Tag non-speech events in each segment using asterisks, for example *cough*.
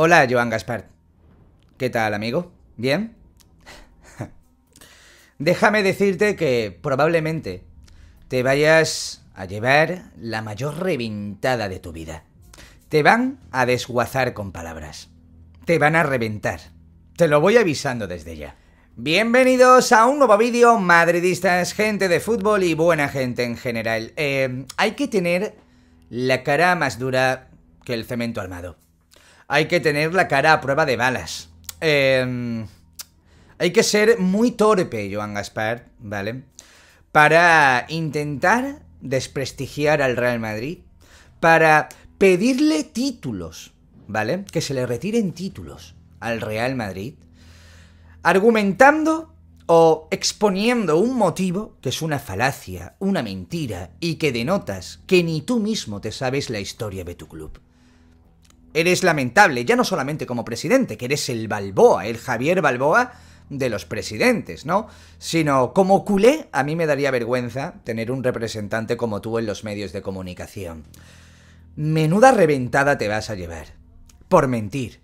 Hola, Joan Gaspar. ¿Qué tal, amigo? ¿Bien? *laughs* Déjame decirte que probablemente te vayas a llevar la mayor reventada de tu vida. Te van a desguazar con palabras. Te van a reventar. Te lo voy avisando desde ya. Bienvenidos a un nuevo vídeo, madridistas, gente de fútbol y buena gente en general. Eh, hay que tener la cara más dura que el cemento armado hay que tener la cara a prueba de balas. Em, hay que ser muy torpe, Joan Gaspar, ¿vale? Para intentar desprestigiar al Real Madrid, para pedirle títulos, ¿vale? Que se le retiren títulos al Real Madrid, argumentando o exponiendo un motivo que es una falacia, una mentira y que denotas que ni tú mismo te sabes la historia de tu club. Eres lamentable, ya no solamente como presidente, que eres el Balboa, el Javier Balboa de los presidentes, ¿no? Sino como culé, a mí me daría vergüenza tener un representante como tú en los medios de comunicación. Menuda reventada te vas a llevar. Por mentir.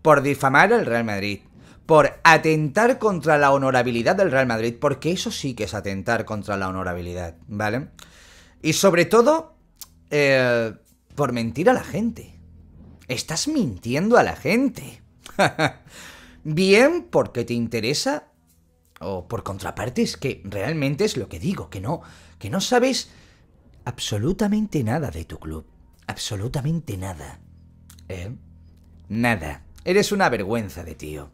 Por difamar al Real Madrid. Por atentar contra la honorabilidad del Real Madrid. Porque eso sí que es atentar contra la honorabilidad, ¿vale? Y sobre todo, eh, por mentir a la gente. Estás mintiendo a la gente. *laughs* Bien porque te interesa o por contrapartes, que realmente es lo que digo, que no, que no sabes absolutamente nada de tu club. Absolutamente nada. ¿Eh? Nada. Eres una vergüenza de tío.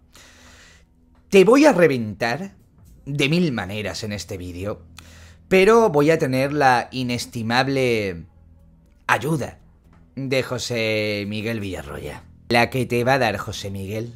Te voy a reventar de mil maneras en este vídeo, pero voy a tener la inestimable ayuda de José Miguel Villarroya. La que te va a dar José Miguel.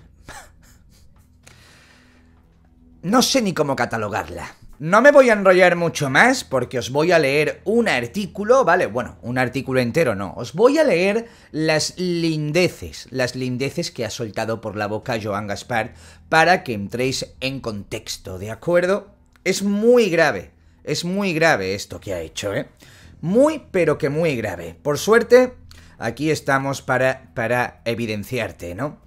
no sé ni cómo catalogarla. No me voy a enrollar mucho más porque os voy a leer un artículo, ¿vale? Bueno, un artículo entero no. Os voy a leer las lindeces, las lindeces que ha soltado por la boca Joan Gaspar para que entréis en contexto, ¿de acuerdo? Es muy grave, es muy grave esto que ha hecho, ¿eh? Muy, pero que muy grave. Por suerte, aquí estamos para, para evidenciarte, ¿no?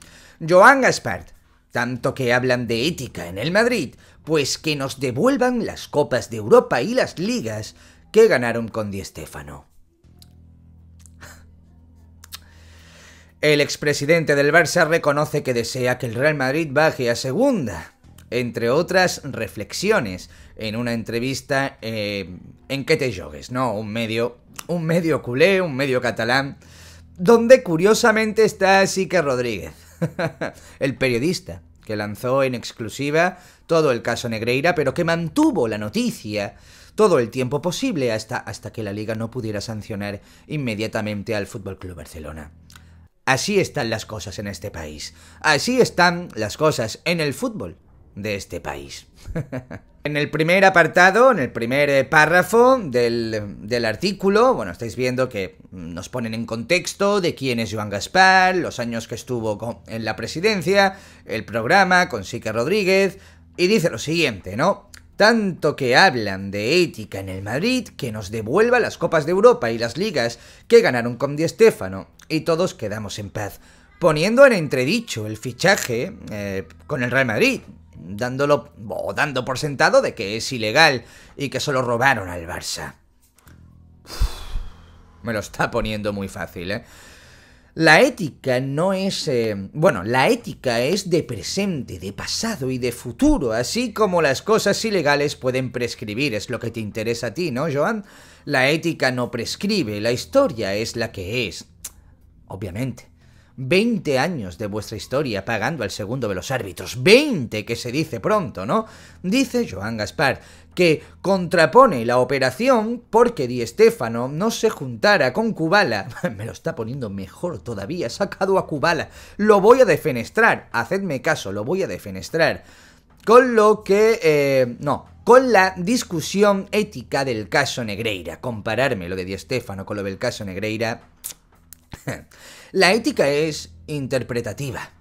Joan Gaspard, tanto que hablan de ética en el Madrid, pues que nos devuelvan las copas de Europa y las ligas que ganaron con Di Stéfano. El expresidente del Barça reconoce que desea que el Real Madrid baje a segunda, entre otras reflexiones, en una entrevista eh, en que te jogues, ¿no? Un medio un medio culé, un medio catalán, donde curiosamente está Sique Rodríguez, *laughs* el periodista que lanzó en exclusiva todo el caso Negreira, pero que mantuvo la noticia todo el tiempo posible hasta, hasta que la liga no pudiera sancionar inmediatamente al Fútbol Club Barcelona. Así están las cosas en este país. Así están las cosas en el fútbol de este país. *laughs* En el primer apartado, en el primer eh, párrafo del, artículo, bueno, estáis viendo que nos ponen en contexto de quién es Joan Gaspar, los años que estuvo en la presidencia, el programa con Sique Rodríguez, y dice lo siguiente, ¿no? Tanto que hablan de ética en el Madrid que nos devuelva las Copas de Europa y las ligas que ganaron con Di Stéfano, y todos quedamos en paz, poniendo en entredicho el fichaje eh, con el Real Madrid, dándolo o dando por sentado de que es ilegal y que solo robaron al Barça. me lo está poniendo muy fácil, ¿eh? La ética no es... Eh, bueno, la ética es de presente, de pasado y de futuro, así como las cosas ilegales pueden prescribir, es lo que te interesa a ti, ¿no, Joan? La ética no prescribe, la historia es la que es. Obviamente. 20 años de vuestra historia pagando al segundo de los árbitros, 20 que se dice pronto, ¿no? Dice Joan Gaspar que contrapone la operación porque Di Stefano no se juntara con Kubala. *laughs* Me lo está poniendo mejor todavía, sacado a Kubala. Lo voy a defenestrar, hacedme caso, lo voy a defenestrar. Con lo que... Eh, no, con la discusión ética del caso Negreira. Compararme lo de Di Stefano con lo del caso Negreira *laughs* La ética es interpretativa.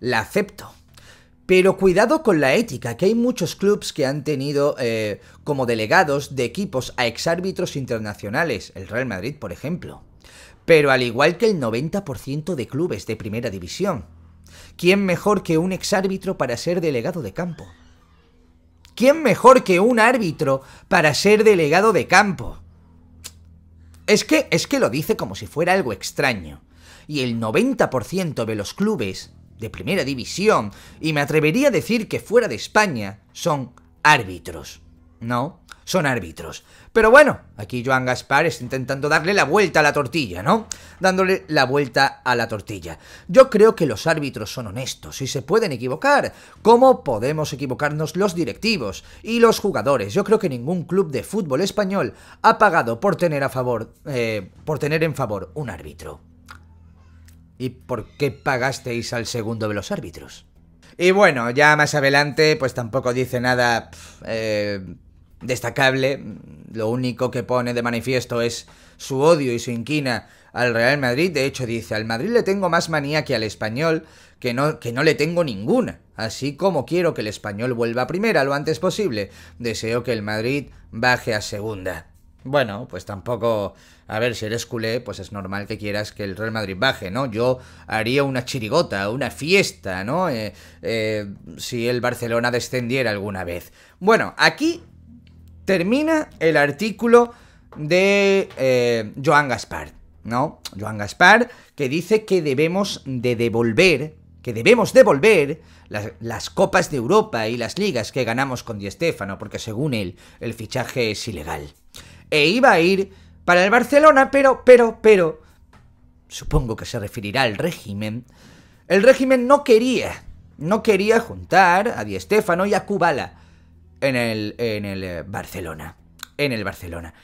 La acepto. Pero cuidado con la ética, que hay muchos clubes que han tenido eh, como delegados de equipos a exárbitros internacionales, el Real Madrid por ejemplo. Pero al igual que el 90% de clubes de primera división, ¿quién mejor que un exárbitro para ser delegado de campo? ¿Quién mejor que un árbitro para ser delegado de campo? Es que, es que lo dice como si fuera algo extraño. Y el 90% de los clubes de primera división, y me atrevería a decir que fuera de España, son árbitros. ¿No? son árbitros. Pero bueno, aquí Joan Gaspar está intentando darle la vuelta a la tortilla, ¿no? Dándole la vuelta a la tortilla. Yo creo que los árbitros son honestos y se pueden equivocar. ¿Cómo podemos equivocarnos los directivos y los jugadores? Yo creo que ningún club de fútbol español ha pagado por tener a favor, eh, por tener en favor un árbitro. ¿Y por qué pagasteis al segundo de los árbitros? Y bueno, ya más adelante, pues tampoco dice nada. Eh, destacable. Lo único que pone de manifiesto es su odio y su inquina al Real Madrid. De hecho, dice, al Madrid le tengo más manía que al español, que no, que no le tengo ninguna. Así como quiero que el español vuelva a primera lo antes posible, deseo que el Madrid baje a segunda. Bueno, pues tampoco... A ver, si eres culé, pues es normal que quieras que el Real Madrid baje, ¿no? Yo haría una chirigota, una fiesta, ¿no? Eh, eh, si el Barcelona descendiera alguna vez. Bueno, aquí termina el artículo de eh, Joan Gaspar, ¿no? Joan Gaspar, que dice que debemos de devolver, que debemos devolver las, las copas de Europa y las ligas que ganamos con Di Stéfano, porque según él, el fichaje es ilegal. E iba a ir para el Barcelona, pero, pero, pero, supongo que se referirá al régimen, el régimen no quería, no quería juntar a Di Stéfano y a Kubala en el, en el eh, Barcelona. En el Barcelona.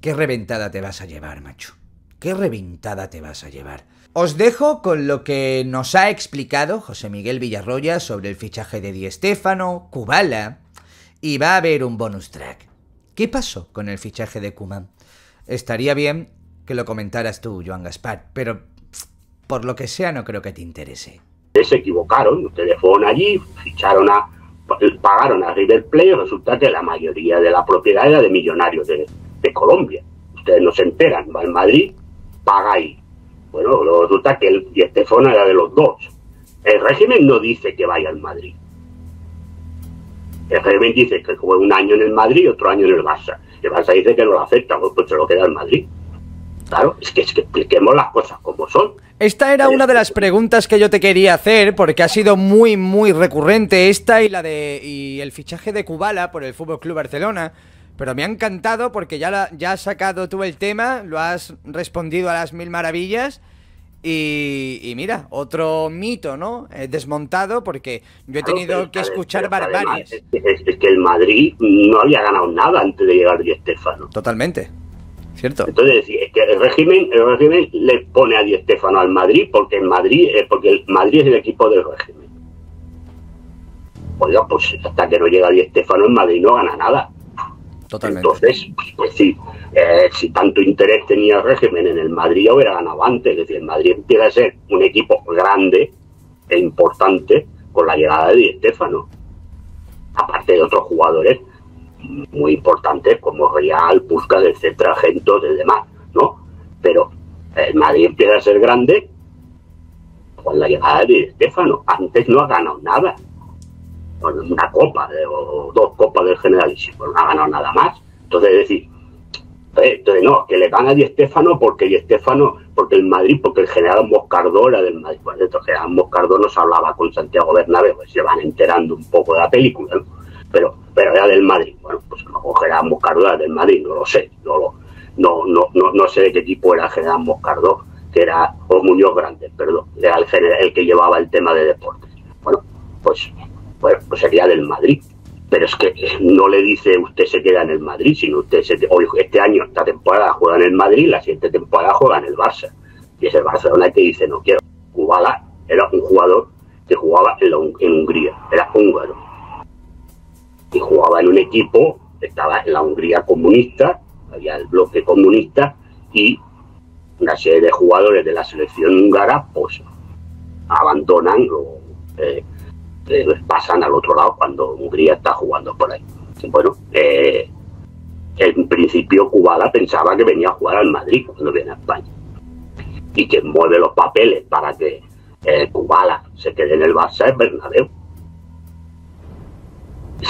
Qué reventada te vas a llevar, macho. Qué reventada te vas a llevar. Os dejo con lo que nos ha explicado José Miguel Villarroya sobre el fichaje de Di Stéfano, Kubala, y va a haber un bonus track. ¿Qué pasó con el fichaje de Kuman? Estaría bien que lo comentaras tú, Joan Gaspar, pero por lo que sea no creo que te interese. Se equivocaron, ustedes fueron allí, ficharon a pagaron a River Plate, resulta que la mayoría de la propiedad era de millonarios de, Colombia. Ustedes no se enteran, va en Madrid, paga ahí. Bueno, resulta que el zona era de los dos. El régimen no dice que vaya al Madrid. El régimen dice que fue un año en el Madrid y otro año en el Barça. El Barça dice que no lo acepta, pues, pues se lo queda en Madrid. Claro, es que, expliquemos las cosas como son. Esta era una de las preguntas que yo te quería hacer, porque ha sido muy, muy recurrente esta y la de y el fichaje de Kubala por el Fútbol Club Barcelona. Pero me ha encantado porque ya, ya has sacado tú el tema, lo has respondido a las mil maravillas. Y, mira, otro mito, ¿no? Eh, desmontado porque yo he tenido que escuchar barbaries. Es, que el Madrid no había ganado nada antes de llegar Di Stefano. Totalmente. Cierto. Entonces, el régimen, el régimen le pone a Di Stefano al Madrid porque el Madrid, eh, porque el Madrid es el equipo del régimen. Oiga, pues hasta que no llega Di Stefano en Madrid no gana nada. Totalmente. Entonces, pues, sí, eh, si tanto interés tenía el régimen en el Madrid, ya hubiera ganado antes. Es decir, el Madrid empieza a ser un equipo grande e importante con la llegada de Di Stéfano. Aparte de otros jugadores muy importante... como Real, Busca, etcétera, Gento y demás, ¿no? Pero el Madrid empieza a ser grande con la llegada de Estefano. Antes no ha ganado nada. Una copa o dos copas del general... ...y Generalísimo, no ha ganado nada más. Entonces, es decir, eh, entonces, no, que le van a Di porque Di Stéfano, porque el Madrid, porque el general Moscardó era del Madrid. ...porque el general Moscardó nos hablaba con Santiago Bernabé... pues, se van enterando un poco de la película pero, pero era del Madrid. Bueno, pues lo Gerard era del Madrid, no lo sé, no no, no, no, no sé de qué tipo era Gerard Moscardó que era, o Muñoz Grande, perdón, era el, que llevaba el tema de deportes. Bueno, pues, pues, pues sería del Madrid. Pero es que no le dice usted se queda en el Madrid, sino usted se, este año, esta temporada juega en el Madrid, la siguiente temporada juega en el Barça. Y es el Barcelona que dice no quiero. Kubala era un jugador que jugaba en, en Hungría, era húngaro y jugaba en un equipo, estaba en la Hungría comunista, había el bloque comunista y una serie de jugadores de la selección húngara pues abandonan o eh, eh, pasan al otro lado cuando Hungría está jugando por ahí. Bueno, eh, en principio Cubala pensaba que venía a jugar al Madrid cuando viene a España y quien mueve los papeles para que Cubala se quede en el Barça es Bernabéu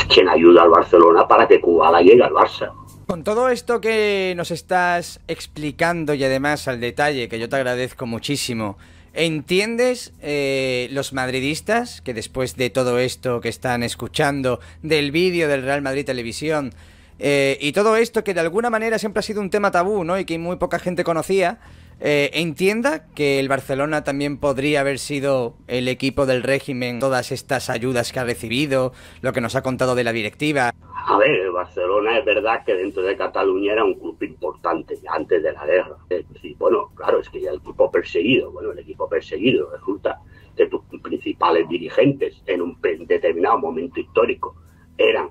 quien ayuda al Barcelona para que la llegue al Barça. Con todo esto que nos estás explicando y además al detalle, que yo te agradezco muchísimo, ¿Entiendes eh, los madridistas que después de todo esto que están escuchando, del vídeo del Real Madrid Televisión eh, y todo esto que de alguna manera siempre ha sido un tema tabú ¿no? y que muy poca gente conocía, eh, entienda que el Barcelona también podría haber sido el equipo del régimen, todas estas ayudas que ha recibido, lo que nos ha contado de la directiva. A ver, Barcelona es verdad que dentro de Cataluña era un club importante antes de la guerra. bueno, claro, es que ya el equipo perseguido, bueno, el equipo perseguido resulta que tus principales dirigentes en un determinado momento histórico eran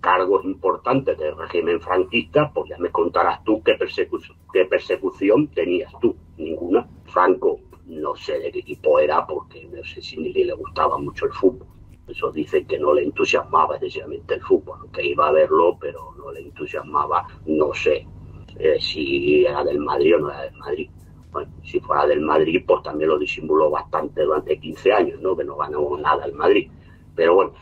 cargos importantes del régimen franquista, pues ya me contarás tú qué, qué persecución tenías tú. Ninguna. Franco, no sé de qué equipo era, porque no sé si ni le gustaba mucho el fútbol. Eso dice que no le entusiasmaba excesivamente el fútbol, que iba a verlo, pero no le entusiasmaba, no sé eh, si era del Madrid o no era del Madrid. Bueno, si fuera del Madrid, pues también lo disimuló bastante durante 15 años, ¿no? Que no ganó nada el Madrid. Pero bueno,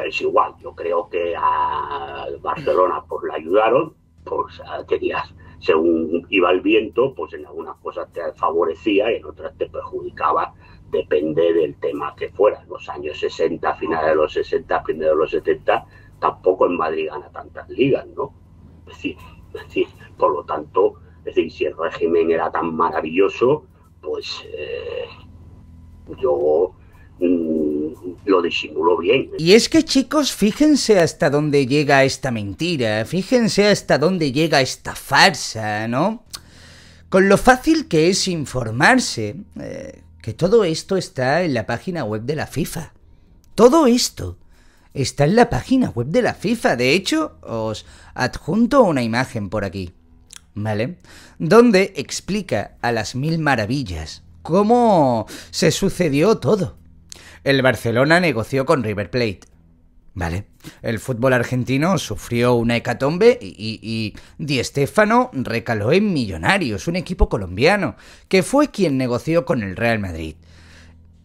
es igual. Yo creo que a Barcelona pues le ayudaron, pues tenías, según iba el viento, pues en algunas cosas te favorecía y en otras te perjudicaba, depende del tema que fuera. Los años 60, finales de los 60, primeros de los 70, tampoco en Madrid gana tantas ligas, ¿no? Es decir, por lo tanto, es decir, si el régimen era tan maravilloso, pues eh, yo lo disimuló bien. Y es que chicos, fíjense hasta dónde llega esta mentira, fíjense hasta dónde llega esta farsa, ¿no? Con lo fácil que es informarse, eh, que todo esto está en la página web de la FIFA. Todo esto está en la página web de la FIFA. De hecho, os adjunto una imagen por aquí, ¿vale? Donde explica a las mil maravillas cómo se sucedió todo el Barcelona negoció con River Plate. Vale. El fútbol argentino sufrió una hecatombe y, y, Di Stefano recaló en Millonarios, un equipo colombiano, que fue quien negoció con el Real Madrid.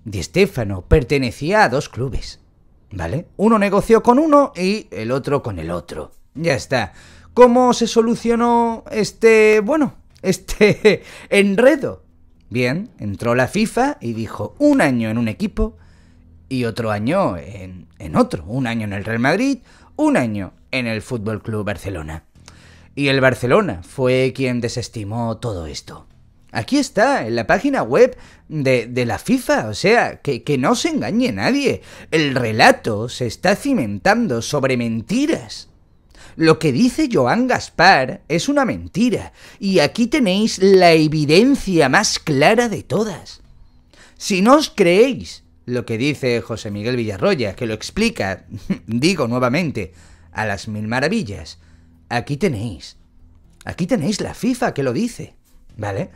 Di Stefano pertenecía a dos clubes. ¿Vale? Uno negoció con uno y el otro con el otro. Ya está. ¿Cómo se solucionó este, bueno, este *laughs* enredo? Bien, entró la FIFA y dijo un año en un equipo y otro año en, otro. Un año en el Real Madrid, un año en el Fútbol Club Barcelona. Y el Barcelona fue quien desestimó todo esto. Aquí está, en la página web de, la FIFA, o sea, que, que, no se engañe nadie. El relato se está cimentando sobre mentiras. Lo que dice Joan Gaspar es una mentira, y aquí tenéis la evidencia más clara de todas. Si no os creéis lo que dice José Miguel Villarroya, que lo explica, *laughs* digo nuevamente, a las mil maravillas. Aquí tenéis. Aquí tenéis la FIFA que lo dice, ¿vale?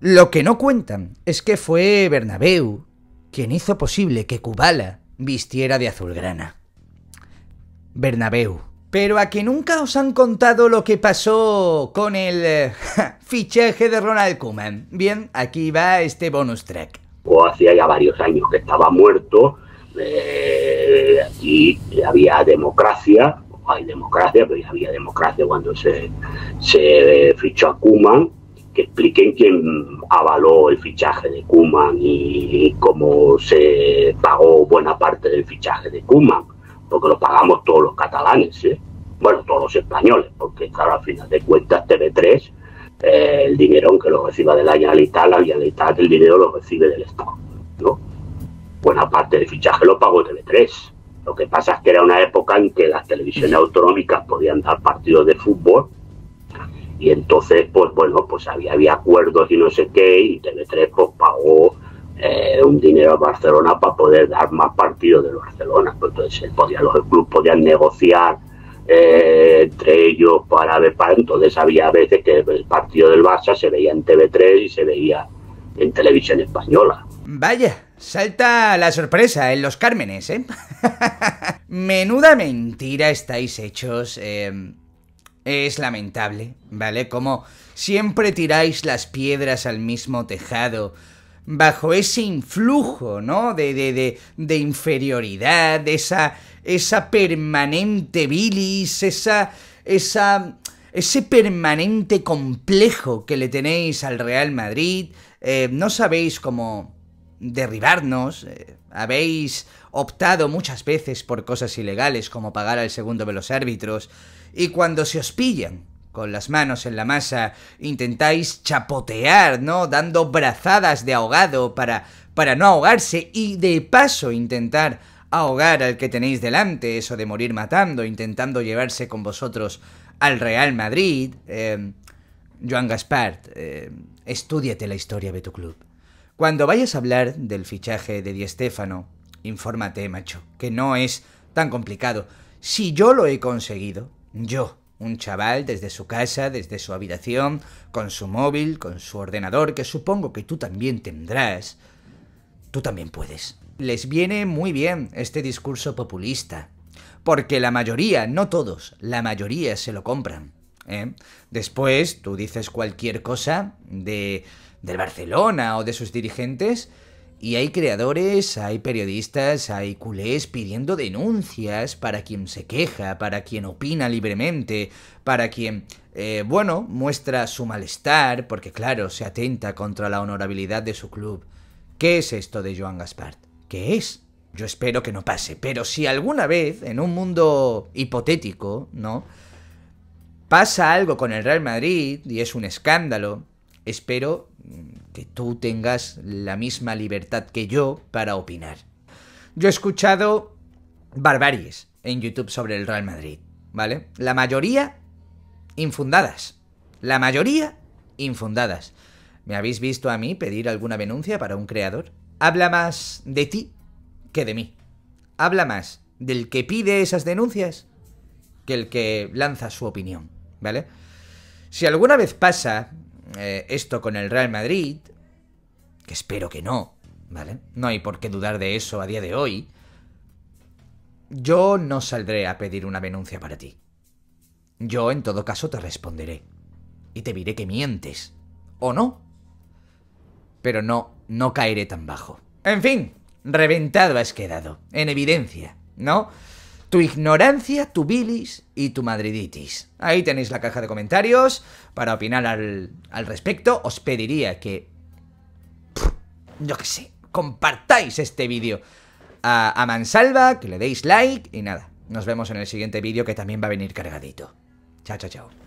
Lo que no cuentan es que fue Bernabéu quien hizo posible que Kubala vistiera de azulgrana. Bernabéu. Pero a que nunca os han contado lo que pasó con el eh, *laughs* fichaje de Ronald Koeman. Bien, aquí va este bonus track hacía ya varios años que estaba muerto. Eh, y había democracia, hay democracia, pero ya había democracia cuando se, se fichó a Cuman que expliquen quién avaló el fichaje de Cuman y, cómo se pagó buena parte del fichaje de Cuman porque lo pagamos todos los catalanes, ¿eh? bueno, todos los españoles, porque claro, al final de cuentas TV3 el dinero, que lo reciba de la la Generalitat el dinero lo recibe del Estado. ¿no? aparte parte del fichaje lo pagó Tele3. Lo que pasa es que era una época en que las televisiones autonómicas podían dar partidos de fútbol y entonces, pues bueno, pues había, había acuerdos y no sé qué, y Tele3 pues, pagó eh, un dinero a Barcelona para poder dar más partidos de Barcelona. Pues, entonces, podía, los clubes podían negociar eh, entre ellos para ver entonces había veces que el partido del Barça se veía en TV3 y se veía en televisión española. Vaya, salta la sorpresa en los Cármenes, ¿eh? *laughs* Menuda mentira estáis hechos. Em, es lamentable, ¿vale? Como siempre tiráis las piedras al mismo tejado bajo ese influjo, ¿no? De, de, de, de, inferioridad, de esa esa permanente bilis, esa, esa, ese permanente complejo que le tenéis al Real Madrid, eh, no sabéis cómo derribarnos, eh, habéis optado muchas veces por cosas ilegales como pagar al segundo de los árbitros, y cuando se os pillan con las manos en la masa, intentáis chapotear, ¿no? Dando brazadas de ahogado para, para no ahogarse y de paso intentar ahogar al que tenéis delante, eso de morir matando, intentando llevarse con vosotros al Real Madrid. Em, Joan Gaspard, em, la historia de tu club. Cuando vayas a hablar del fichaje de Di Stéfano, infórmate, macho, que no es tan complicado. Si yo lo he conseguido, yo, un chaval desde su casa, desde su habitación, con su móvil, con su ordenador, que supongo que tú también tendrás, tú también puedes les viene muy bien este discurso populista. Porque la mayoría, no todos, la mayoría se lo compran. ¿eh? Después tú dices cualquier cosa de, del Barcelona o de sus dirigentes y hay creadores, hay periodistas, hay culés pidiendo denuncias para quien se queja, para quien opina libremente, para quien, eh, bueno, muestra su malestar, porque claro, se atenta contra la honorabilidad de su club. ¿Qué es esto de Joan Gaspart? ¿Qué es. Yo espero que no pase, pero si alguna vez, en un mundo hipotético, ¿no? Pasa algo con el Real Madrid y es un escándalo, espero que tú tengas la misma libertad que yo para opinar. Yo he escuchado barbaries en YouTube sobre el Real Madrid, ¿vale? La mayoría infundadas. La mayoría infundadas. ¿Me habéis visto a mí pedir alguna denuncia para un creador? habla más de ti que de mí. Habla más del que pide esas denuncias que el que lanza su opinión, ¿vale? Si alguna vez pasa eh, esto con el Real Madrid, que espero que no, ¿vale? No hay por qué dudar de eso a día de hoy. Yo no saldré a pedir una denuncia para ti. Yo en todo caso te responderé. Y te diré que mientes. ¿O no? pero no, no caeré tan bajo. En fin, reventado has quedado, en evidencia, ¿no? Tu ignorancia, tu bilis y tu madriditis. Ahí tenéis la caja de comentarios para opinar al, respecto. Os pediría que... yo qué sé, compartáis este vídeo a, a Mansalva, que le deis like y nada. Nos vemos en el siguiente vídeo que también va a venir cargadito. Chao, chao, chao.